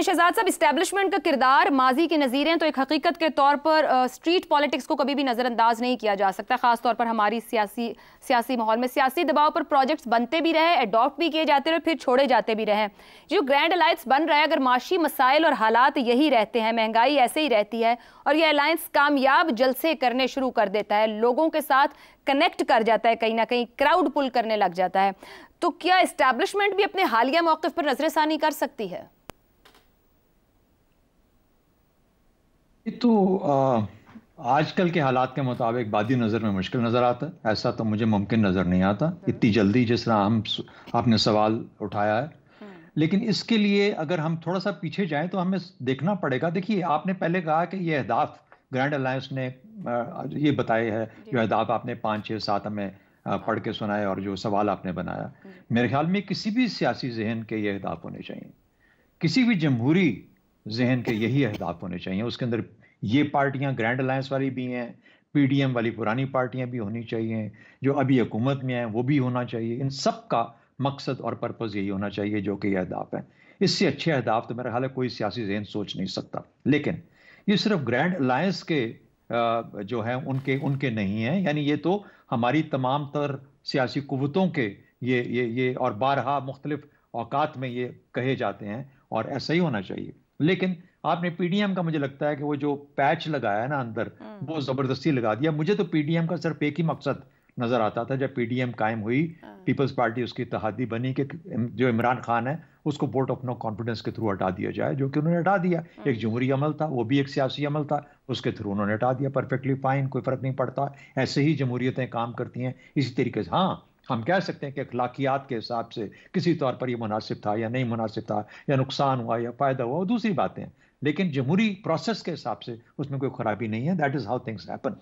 शहजाद साहब इस्टेब्लिशमेंट का किरदार माजी के नज़ीर हैं तो एक हकीकत के तौर पर आ, स्ट्रीट पॉलिटिक्स को कभी भी नज़रअंदाज नहीं किया जा सकता खास तौर पर हमारी सियासी सियासी माहौल में सियासी दबाव पर प्रोजेक्ट्स बनते भी रहे अडॉप्ट भी किए जाते रहे फिर छोड़े जाते भी रहे जो ग्रैंड अलायंस बन रहा है अगर माशी मसाइल और हालात यही रहते हैं महंगाई ऐसे ही रहती है और यह अलायंस कामयाब जलसे करने शुरू कर देता है लोगों के साथ कनेक्ट कर जाता है कहीं ना कहीं क्राउड पुल करने लग जाता है तो क्या इस्टेब्लिशमेंट भी अपने हालिया मौक़ पर नज़रसानी कर सकती है ये तो आजकल के हालात के मुताबिक बादी नज़र में मुश्किल नज़र आता है ऐसा तो मुझे मुमकिन नज़र नहीं आता हम्म। इतनी जल्दी जिस तरह हम आपने सवाल उठाया है हम्म। लेकिन इसके लिए अगर हम थोड़ा सा पीछे जाएं तो हमें देखना पड़ेगा देखिए आपने पहले कहा कि ये अहदाफ ग्रैंड अलायंस ने ये बताए है जो अहदाफ आपने पाँच छः सात हमें पढ़ के सुनाए और जो सवाल आपने बनाया हम्म। मेरे ख्याल में किसी भी सियासी जहन के ये अहदाफ होने चाहिए किसी भी जमहूरी जहन के यही अहदाफ होने चाहिए उसके अंदर ये पार्टियाँ ग्रैंड अलायंस वाली भी हैं पीडीएम वाली पुरानी पार्टियाँ भी होनी चाहिए जो अभी हुकूमत में हैं वो भी होना चाहिए इन सब का मकसद और पर्पज़ यही होना चाहिए जो कि ये अहदाफ हैं इससे अच्छे अहदाफ तो मेरा ख्याल है कोई सियासी जहन सोच नहीं सकता लेकिन ये सिर्फ ग्रैंड अलायंस के जो है उनके उनके नहीं हैं यानी ये तो हमारी तमाम तर सियासी कुतों के ये ये ये और बारहा मुख्तलिफ अवकात में ये कहे जाते हैं और ऐसा ही होना चाहिए लेकिन आपने पीडीएम का मुझे लगता है कि वो जो पैच लगाया ना अंदर हम्म। वो जबरदस्ती लगा दिया मुझे तो पीडीएम का सिर्फ एक ही मकसद नजर आता था जब पीडीएम कायम हुई पीपल्स हाँ। पार्टी उसकी तहादी बनी कि जो इमरान खान है उसको वोट ऑफ नो कॉन्फिडेंस के थ्रू हटा दिया जाए जो कि उन्होंने हटा दिया हाँ। एक जमहूरी अमल था वो भी एक सियासी अमल था उसके थ्रू उन्होंने हटा दिया परफेक्टली फाइन कोई फर्क नहीं पड़ता ऐसे ही जमहूरियतें काम करती हैं इसी तरीके से हाँ हम कह सकते हैं कि अखलाकियात के हिसाब से किसी तौर पर यह मुनासिब था या नहीं मुनासिब था या नुकसान हुआ या फ़ायदा हुआ वो दूसरी बातें लेकिन जमहूरी प्रोसेस के हिसाब से उसमें कोई ख़राबी नहीं है that is how things happen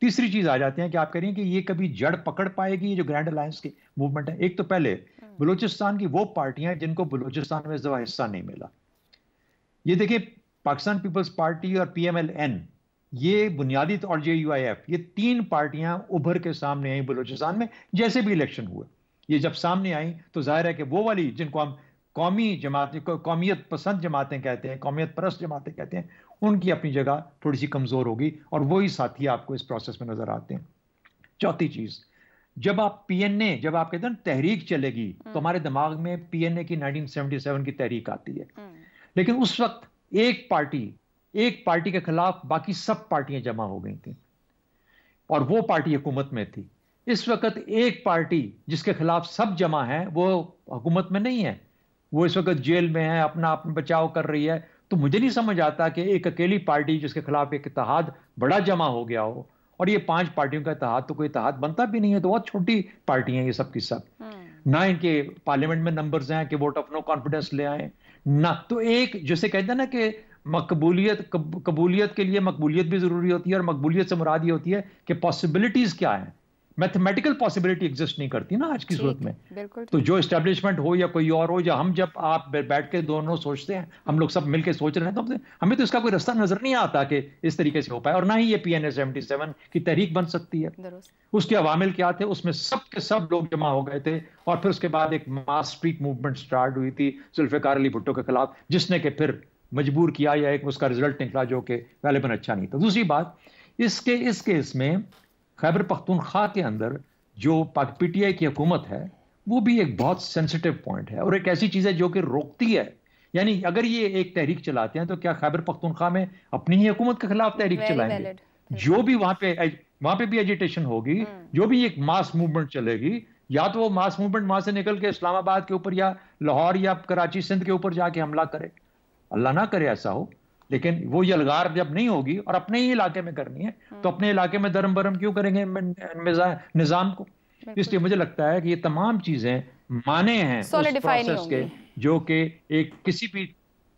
तीसरी चीज़ आ जाती है कि आप कह रही हैं कि ये कभी जड़ पकड़ पाएगी जो ग्रैंड अलायंस की मूवमेंट है एक तो पहले हम्म। बलूचिस्तान की वो पार्टियां जिनको बलूचिस्तान में जवा हिस्सा नहीं मिला ये देखिए पाकिस्तान पीपल्स पार्टी और एन ये बुनियादी तौर जे यू आई एफ ये तीन पार्टियां उभर के सामने आई बलूचिस्तान में जैसे भी इलेक्शन हुए ये जब सामने आई तो जाहिर है कि वो वाली जिनको हम कौमी जमात कौमियत पसंद जमातें कहते हैं कौमियत परस्त जमातें कहते हैं उनकी अपनी जगह थोड़ी सी कमज़ोर होगी और वही साथी आपको इस प्रोसेस में नज़र आते हैं चौथी चीज़ जब आप पीएनए जब आप कहते हैं तहरीक चलेगी हम्म। तो हमारे दिमाग में पीएनए की 1977 की तहरीक आती है हम्म। लेकिन उस वक्त एक पार्टी एक पार्टी के खिलाफ बाकी सब पार्टियां जमा हो गई थी और वो पार्टी हुकूमत में थी इस वक्त एक पार्टी जिसके खिलाफ सब जमा है वो हुकूमत में नहीं है वो इस वक्त जेल में है अपना अपना बचाव कर रही है तो मुझे नहीं समझ आता कि एक अकेली पार्टी जिसके खिलाफ एक इतिहाद बड़ा जमा हो गया हो और ये पांच पार्टियों का इतिहाद तो कोई इतिहाद बनता भी नहीं है तो बहुत छोटी पार्टी हैं ये सब की हम्म। सब ना इनके पार्लियामेंट में नंबर्स हैं कि वोट ऑफ नो कॉन्फिडेंस ले आए ना तो एक जैसे कहते हैं ना कि मकबूलियत कबूलियत के लिए मकबूलियत भी ज़रूरी होती है और मकबूलियत से मुराद ये होती है कि पॉसिबिलिटीज़ क्या है मैथमेटिकल पॉसिबिलिटी एग्जिस्ट नहीं करती ना आज की सूरत में तो जो इस्टेब्लिशमेंट हो या कोई और हो या हम जब आप बैठ के दोनों सोचते हैं हम लोग सब मिलकर सोच रहे हैं तो हमें तो इसका कोई रास्ता नजर नहीं आता कि इस तरीके से हो पाए और ना ही ये P N S seventy seven की तहरीक बन सकती है उसके अवामिल क्या थे उसमें सब के सब लोग जमा हो गए थे और फिर उसके बाद एक मास स्ट्रीट मूवमेंट स्टार्ट हुई थी जुल्फिकार अली भुट्टो के खिलाफ जिसने के फिर मजबूर किया या एक उसका रिजल्ट निकला जो कि गालिबा अच्छा नहीं था दूसरी बात इसके इस केस में खैबर पख्तूनख्वा के अंदर जो पाक पी टी आई की हुकूमत है वो भी एक बहुत सेंसिटिव पॉइंट है और एक ऐसी चीज़ है जो कि रोकती है यानी अगर ये एक तहरीक चलाते हैं तो क्या खैबर पख्तूनख्वा में अपनी ही हुकूमत के खिलाफ तहरीक चलाएंगे जो भी वहां पे वहां पे भी एजिटेशन होगी हम्म। जो भी एक मास मूवमेंट चलेगी या तो वो मास मूवमेंट वहां से निकल के इस्लामाबाद के ऊपर या लाहौर या कराची सिंध के ऊपर जाके हमला करे अल्लाह ना करे ऐसा हो लेकिन वो यलगार जब नहीं होगी और अपने ही इलाके में करनी है हाँ। तो अपने इलाके में धर्म भरम क्यों करेंगे निज़ाम को इसलिए मुझे लगता है कि ये तमाम चीज़ें माने हैं उस के जो कि एक किसी भी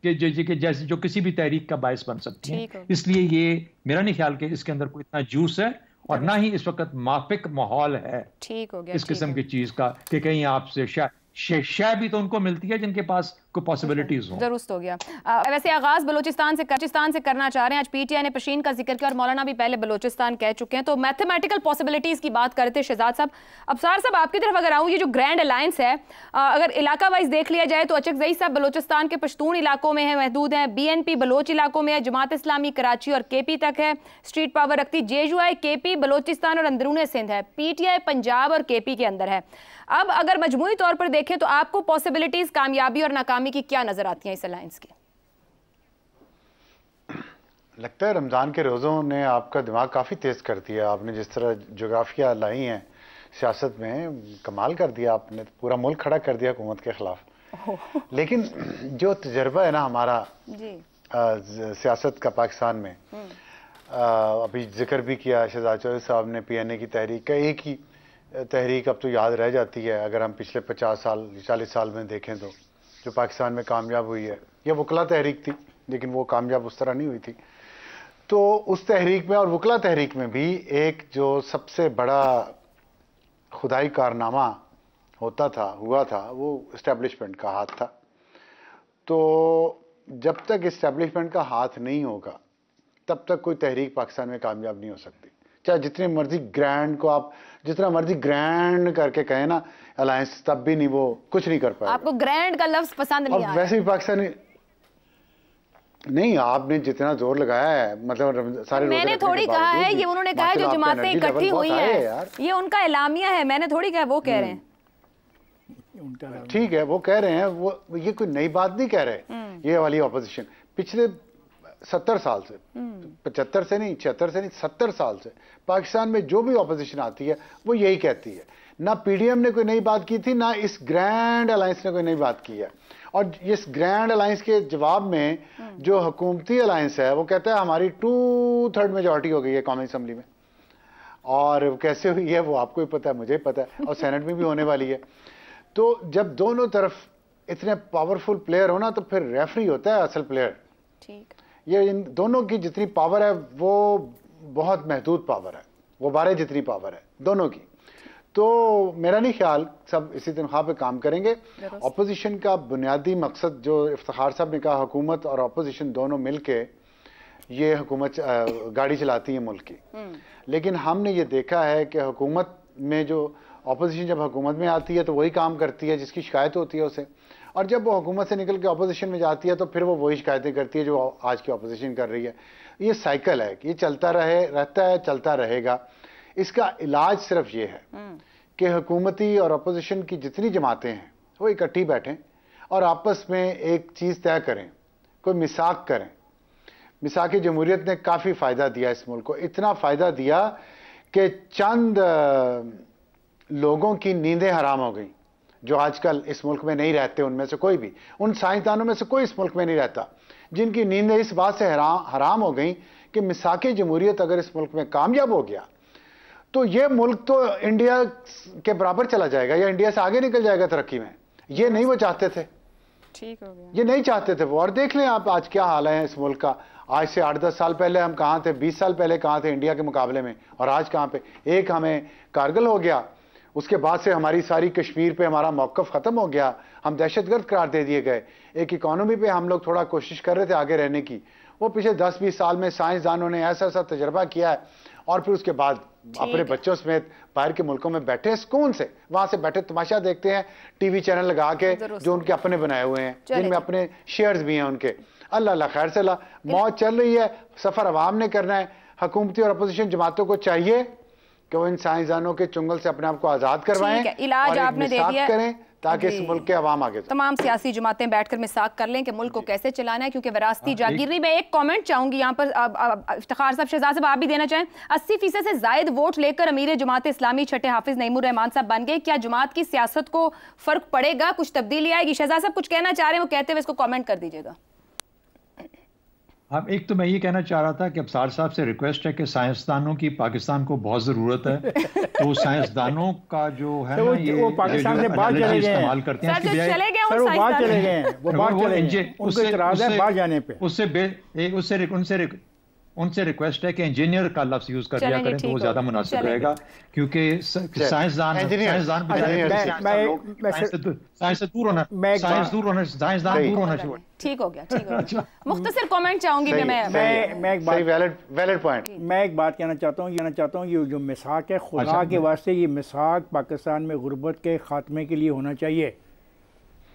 के जो, जैसे जो किसी भी तहरीक का बायस बन सकती है इसलिए ये मेरा नहीं ख्याल कि इसके अंदर कोई इतना जूस है और ना ही इस वक्त माफिक माहौल है ठीक हो गया इस किस्म की चीज का कि कहीं आपसे शह शह भी तो उनको मिलती है जिनके पास को पॉसिबिलिटीज हो दुरुस्त हो गया आ, वैसे आगाज बलोचिस्तान से से करना चाह रहे हैं आज पीटीआई ने पशीन का जिक्र किया और मौलाना भी पहले बलोचिस्तान कह चुके हैं तो मैथमेटिकल पॉसिबिलिटीज की बात करते शहजाद साहब साहब आपकी तरफ अगर आऊँ ये जो ग्रैंड अलायंस है आ, अगर इलाका वाइज देख लिया जाए तो अचक जई साहब बलोचिस्तान के पश्तून इलाकों में है महदूद हैं बी एन पी बलोच इलाकों में है जमात इस्लामी कराची और के पी तक है स्ट्रीट पावर रखती आई के बलोचिस्तान और अंदरून सिंध है पी पंजाब और के पी के अंदर है अब अगर मजमू तौर पर देखें तो आपको पॉसिबिलिटीज कामयाबी और नाकाम नाकामी की क्या नज़र आती है इस अलायंस की लगता है रमज़ान के रोज़ों ने आपका दिमाग काफ़ी तेज़ कर दिया आपने जिस तरह जोग्राफिया लाई हैं सियासत में कमाल कर दिया आपने पूरा मुल्क खड़ा कर दिया हुकूमत के ख़िलाफ़ लेकिन जो तजर्बा है ना हमारा सियासत का पाकिस्तान में आ, हम्म। अभी जिक्र भी किया शहजाद चौधरी साहब ने पी एन ए की तहरीक का एक ही तहरीक अब तो याद रह जाती है अगर हम पिछले पचास साल चालीस साल में देखें तो जो पाकिस्तान में कामयाब हुई है यह वकला तहरीक थी लेकिन वो कामयाब उस तरह नहीं हुई थी तो उस तहरीक में और वकला तहरीक में भी एक जो सबसे बड़ा खुदाई कारनामा होता था हुआ था वो इस्टेब्लिशमेंट का हाथ था तो जब तक इस्टेब्लिशमेंट का हाथ नहीं होगा तब तक कोई तहरीक पाकिस्तान में कामयाब नहीं हो सकती चाहे जितनी मर्जी ग्रैंड को आप जितना मर्जी ग्रैंड करके कहे ना अलायंस तब भी नहीं वो कुछ नहीं कर पाए आपको ग्रैंड का लफ्ज पसंद नहीं वैसे भी पाकिस्तानी नहीं आपने जितना जोर लगाया है मतलब सारे मैंने थोड़ी कहा है ये उन्होंने कहा है जो तो जमातें इकट्ठी हुई है ये उनका एलामिया है मैंने थोड़ी कहा वो कह रहे हैं ठीक है वो कह रहे हैं वो ये कोई नई बात नहीं कह रहे हम्म। ये वाली ऑपोजिशन पिछले सत्तर साल से हम्म। पचहत्तर से नहीं छिहत्तर से नहीं सत्तर साल से पाकिस्तान में जो भी ऑपोजिशन आती है वो यही कहती है ना पीडीएम ने कोई नई बात की थी ना इस ग्रैंड अलायंस ने कोई नई बात की है और इस ग्रैंड अलायंस के जवाब में हम्म। जो हकूमती अलायंस है वो कहता है हमारी टू थर्ड मेजोरिटी हो गई है कौमी असम्बली में और कैसे हुई है वो आपको ही पता है मुझे ही पता है और सेनेट में भी होने वाली है तो जब दोनों तरफ इतने पावरफुल प्लेयर हो ना तो फिर रेफरी होता है असल प्लेयर ठीक ये इन दोनों की जितनी पावर है वो बहुत महदूद पावर है वो बारह जितनी पावर है दोनों की तो मेरा नहीं ख्याल सब इसी तनख्वाह पे काम करेंगे अपोजिशन का बुनियादी मकसद जो इफ्तार साहब ने कहा हुकूमत और अपोजिशन दोनों मिल के ये हुकूमत गाड़ी चलाती है मुल्क की हम्म। लेकिन हमने ये देखा है कि हुकूमत में जो अपोजिशन जब हुकूमत में आती है तो वही काम करती है जिसकी शिकायत होती है उसे और जब वो हुकूमत से निकल के अपोजिशन में जाती है तो फिर वो वही शिकायतें करती है जो आज की अपोजिशन कर रही है ये साइकिल है ये चलता रहे रहता है चलता रहेगा इसका इलाज सिर्फ ये है हम्म। कि हुकूमती और अपोजिशन की जितनी जमातें हैं वो इकट्ठी बैठें और आपस में एक चीज़ तय करें कोई मिसाक करें मिसाक जमहूरीत ने काफ़ी फ़ायदा दिया इस मुल्क को इतना फ़ायदा दिया कि चंद लोगों की नींदें हराम हो गई जो आजकल इस मुल्क में नहीं रहते उनमें से कोई भी उन साइंसदानों में से कोई इस मुल्क में नहीं रहता जिनकी नींदें इस बात से हराम हराम हो गई कि मिसाक जमहूरियत अगर इस मुल्क में कामयाब हो गया तो ये मुल्क तो इंडिया के बराबर चला जाएगा या इंडिया से आगे निकल जाएगा तरक्की में ये नहीं वो चाहते थे ठीक हो गया ये नहीं चाहते थे वो और देख लें आप आज क्या हाल है इस मुल्क का आज से आठ दस साल पहले हम कहाँ थे बीस साल पहले कहाँ थे इंडिया के मुकाबले में और आज कहाँ पे एक हमें कारगिल हो गया उसके बाद से हमारी सारी कश्मीर पे हमारा मौकफ ख़त्म हो गया हम दहशतगर्द करार दे दिए गए एक इकोनॉमी पे हम लोग थोड़ा कोशिश कर रहे थे आगे रहने की वो पिछले दस बीस साल में साइंसदानों ने ऐसा ऐसा तजर्बा किया है और फिर उसके बाद अपने बच्चों समेत बाहर के मुल्कों में बैठे स्कून से वहां से बैठे तमाशा देखते हैं टीवी चैनल लगा के जो उनके अपने बनाए हुए हैं जिनमें अपने शेयर्स भी हैं उनके अल्लाह अल्लाह खैर से मौत चल रही है सफर आवाम ने करना है हकूमती और अपोजिशन जमातों को चाहिए कि वो इन साइंसदानों के चुंगल से अपने आप को आज़ाद करवाएं इलाज आपने दे दिया करें ताकि इस मुल्क के आवाम आगे तमाम सियासी जमातें बैठकर मिसाक कर लें कि मुल्क को कैसे चलाना है क्योंकि विरासती जागीरी हाँ, में एक कमेंट चाहूंगी यहाँ पर इफ्तार साहब शहजाद साहब आप भी देना चाहें अस्सी फीसद से जायद वोट लेकर अमीर जमात इस्लामी छठे हाफिज नईमुर रहमान साहब बन गए क्या जमात की सियासत को फर्क पड़ेगा कुछ तब्दीली आएगी शहजाद साहब कुछ कहना चाह रहे हैं वो कहते हुए इसको कॉमेंट कर दीजिएगा हम हाँ, एक तो मैं ये कहना चाह रहा था कि अब सार साहब से रिक्वेस्ट है कि साइंसदानों की पाकिस्तान को बहुत ज़रूरत है तो साइंसदानों का जो है तो ना ये वो पाकिस्तान से बाहर चले गए इस्तेमाल करते हैं चले गए वो बाहर चले गए वो बाहर चले गए उससे उससे उनसे उनसे उनसे रिक्वेस्ट है कि इंजीनियर का लफ्ज यूज कर दिया करें तो वो ज्यादा मुनासिब रहेगा क्योंकि साइंसदान अच्छा, साइंस से दूर होना साइंस दूर होना साइंसदान दूर होना चाहिए ठीक हो गया अच्छा। मुख्तसर चाहूंगी मैं मैं एक बात वैलिड वैलिड पॉइंट मैं एक बात कहना चाहता हूँ कहना चाहता हूँ ये जो मिसाक है खुदा अच्छा। के वास्ते ये मिसाक पाकिस्तान में गुर्बत के खात्मे के लिए होना चाहिए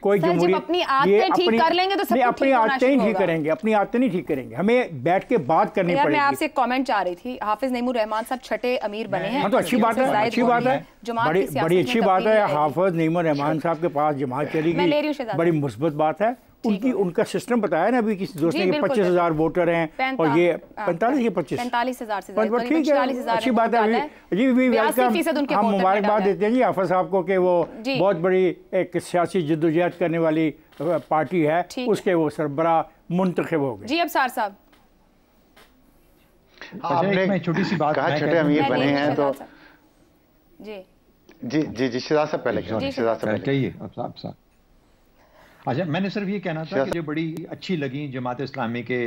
कोई जब अपनी आदतें ठीक कर लेंगे तो सब अपनी आदतें ही ठीक करेंगे अपनी आदतें नहीं ठीक करेंगे हमें बैठ के बात करनी पड़ेगी मैं आपसे कमेंट चाह रही थी हाफिज नईमुर रहमान साहब छठे अमीर बने हैं हाँ, तो अच्छी बात है अच्छी बात है बड़ी अच्छी बात है हाफिज नईमुर रहमान साहब के पास जमात चली गई बड़ी मुस्बत बात है उनकी उनका सिस्टम बताया ना अभी किसी दोस्त ने पच्चीस हजार वोटर हैं और ये पैंतालीस या पच्चीस पैंतालीस हजार अच्छी बात है जी भी वेलकम हम मुबारकबाद देते हैं जी आफा साहब को कि वो बहुत बड़ी एक सियासी जद्दोजहद करने वाली पार्टी है उसके वो सरबरा मुंतखब हो गए जी अब सार साहब आपने छोटी सी बात कहा छोटे अमीर बने हैं तो जी जी जी जी शिजा साहब पहले शिजा साहब कहिए अब साहब साहब अच्छा मैंने सिर्फ ये कहना था कि जो बड़ी अच्छी लगी जमात इस्लामी के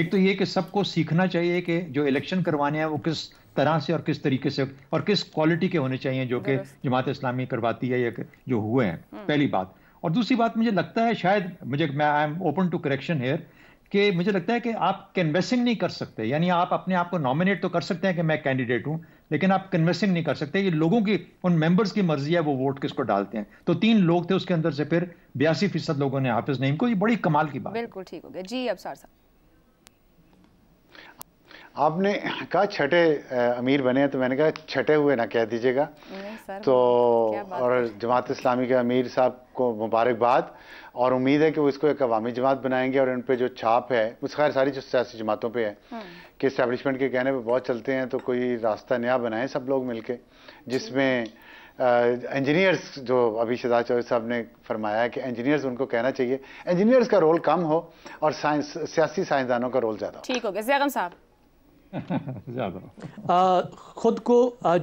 एक तो ये कि सबको सीखना चाहिए कि जो इलेक्शन करवाने हैं वो किस तरह से और किस तरीके से और किस क्वालिटी के होने चाहिए जो कि जमात इस्लामी करवाती है या जो हुए हैं हम्म। पहली बात और दूसरी बात मुझे लगता है शायद मुझे मैं I am open to correction here कि मुझे लगता है कि आप कैनवेसिंग नहीं कर सकते यानी आप अपने आप को नॉमिनेट तो कर सकते हैं कि मैं कैंडिडेट हूँ लेकिन आप कन्वेंसिंग नहीं कर सकते ये लोगों की उन मेंबर्स की मर्जी है वो वोट किसको डालते हैं तो तीन लोग थे उसके अंदर से फिर बयासी फीसद लोगों ने हाफिज नईम को ये बड़ी कमाल की बात बिल्कुल ठीक हो गया जी अब साहब आपने कहा छठे अमीर बने तो मैंने कहा छठे हुए ना कह दीजिएगा तो और जमात इस्लामी के अमीर साहब को मुबारकबाद और उम्मीद है कि वो इसको एक अवामी जमात बनाएंगे और इन पर जो छाप है उस खैर सारी जो सियासी जमातों पर है हम्म। कि इस्टेबलिशमेंट के कहने पर बहुत चलते हैं तो कोई रास्ता नया बनाए सब लोग के जिसमें इंजीनियर्स जो अभी शहजाद चौधरी साहब ने फरमाया कि इंजीनियर्स उनको कहना चाहिए इंजीनियर्स का रोल कम हो और साइंस सियासी साइंसदानों का रोल ज़्यादा ठीक हो गया जैगम साहब ज़्यादा खुद को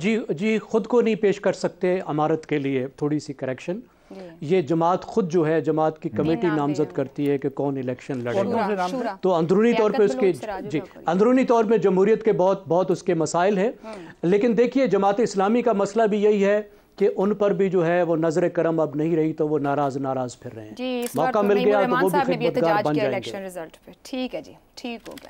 जी जी खुद को नहीं पेश कर सकते अमारत के लिए थोड़ी सी करेक्शन ये जमात खुद जो है जमात की कमेटी नामजद करती है कि कौन इलेक्शन लड़ेगा तो अंदरूनी तौर पर उसके जी अंदरूनी तौर पर जमहूरीत के बहुत बहुत उसके मसाइल हैं हम्म। लेकिन देखिए जमात इस्लामी का मसला भी यही है कि उन पर भी जो है वो नजर करम अब नहीं रही तो वो नाराज नाराज फिर रहे हैं मौका तो मिल गया तो ठीक है जी ठीक हो गया